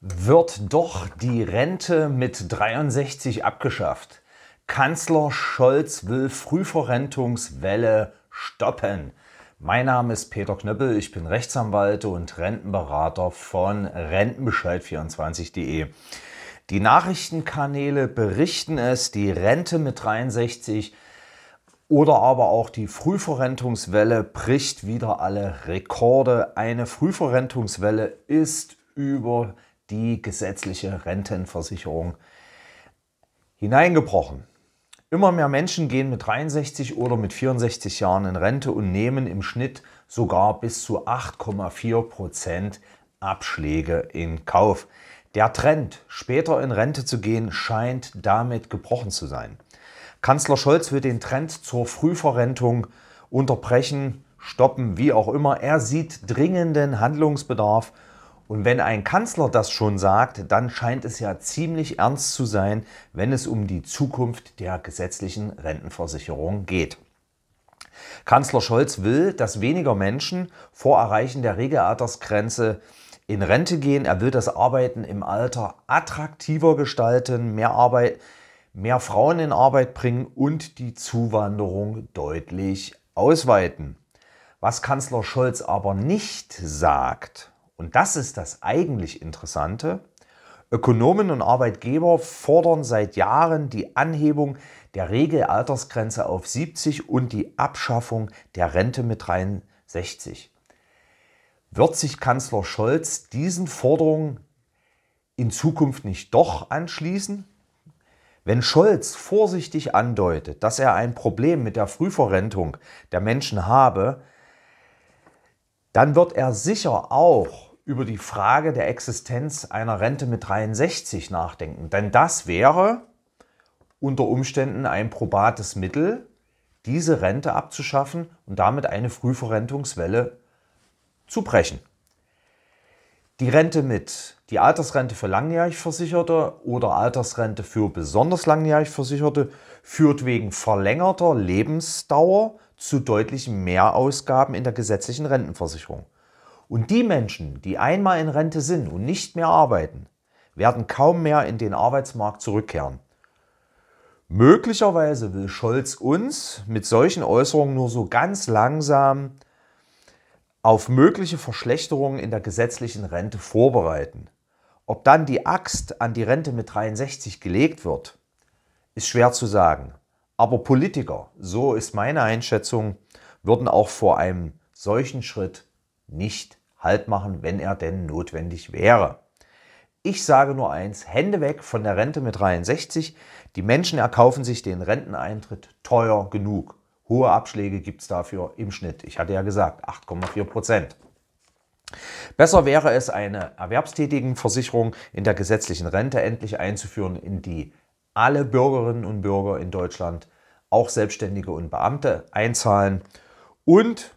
Wird doch die Rente mit 63 abgeschafft. Kanzler Scholz will Frühverrentungswelle stoppen. Mein Name ist Peter Knöppel, ich bin Rechtsanwalt und Rentenberater von Rentenbescheid24.de. Die Nachrichtenkanäle berichten es, die Rente mit 63 oder aber auch die Frühverrentungswelle bricht wieder alle Rekorde. Eine Frühverrentungswelle ist über die gesetzliche Rentenversicherung hineingebrochen. Immer mehr Menschen gehen mit 63 oder mit 64 Jahren in Rente und nehmen im Schnitt sogar bis zu 8,4 Prozent Abschläge in Kauf. Der Trend, später in Rente zu gehen, scheint damit gebrochen zu sein. Kanzler Scholz will den Trend zur Frühverrentung unterbrechen, stoppen, wie auch immer. Er sieht dringenden Handlungsbedarf und wenn ein Kanzler das schon sagt, dann scheint es ja ziemlich ernst zu sein, wenn es um die Zukunft der gesetzlichen Rentenversicherung geht. Kanzler Scholz will, dass weniger Menschen vor Erreichen der Regelaltersgrenze in Rente gehen. Er will das Arbeiten im Alter attraktiver gestalten, mehr Arbeit, mehr Frauen in Arbeit bringen und die Zuwanderung deutlich ausweiten. Was Kanzler Scholz aber nicht sagt, und das ist das eigentlich Interessante, Ökonomen und Arbeitgeber fordern seit Jahren die Anhebung der Regelaltersgrenze auf 70 und die Abschaffung der Rente mit 63. Wird sich Kanzler Scholz diesen Forderungen in Zukunft nicht doch anschließen? Wenn Scholz vorsichtig andeutet, dass er ein Problem mit der Frühverrentung der Menschen habe, dann wird er sicher auch über die Frage der Existenz einer Rente mit 63 nachdenken. Denn das wäre unter Umständen ein probates Mittel, diese Rente abzuschaffen und damit eine Frühverrentungswelle zu brechen. Die Rente mit, die Altersrente für langjährig Versicherte oder Altersrente für besonders langjährig Versicherte führt wegen verlängerter Lebensdauer zu deutlichen Mehrausgaben in der gesetzlichen Rentenversicherung. Und die Menschen, die einmal in Rente sind und nicht mehr arbeiten, werden kaum mehr in den Arbeitsmarkt zurückkehren. Möglicherweise will Scholz uns mit solchen Äußerungen nur so ganz langsam auf mögliche Verschlechterungen in der gesetzlichen Rente vorbereiten. Ob dann die Axt an die Rente mit 63 gelegt wird, ist schwer zu sagen. Aber Politiker, so ist meine Einschätzung, würden auch vor einem solchen Schritt nicht Halt machen, wenn er denn notwendig wäre. Ich sage nur eins, Hände weg von der Rente mit 63. Die Menschen erkaufen sich den Renteneintritt teuer genug. Hohe Abschläge gibt es dafür im Schnitt. Ich hatte ja gesagt, 8,4 Prozent. Besser wäre es, eine Erwerbstätigenversicherung in der gesetzlichen Rente endlich einzuführen, in die alle Bürgerinnen und Bürger in Deutschland, auch Selbstständige und Beamte, einzahlen. Und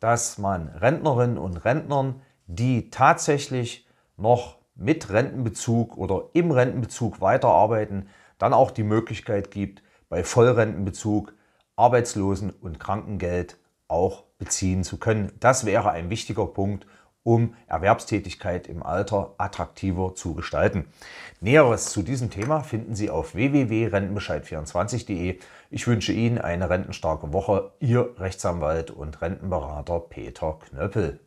dass man Rentnerinnen und Rentnern, die tatsächlich noch mit Rentenbezug oder im Rentenbezug weiterarbeiten, dann auch die Möglichkeit gibt, bei Vollrentenbezug Arbeitslosen- und Krankengeld auch beziehen zu können. Das wäre ein wichtiger Punkt um Erwerbstätigkeit im Alter attraktiver zu gestalten. Näheres zu diesem Thema finden Sie auf www.rentenbescheid24.de. Ich wünsche Ihnen eine rentenstarke Woche. Ihr Rechtsanwalt und Rentenberater Peter Knöppel.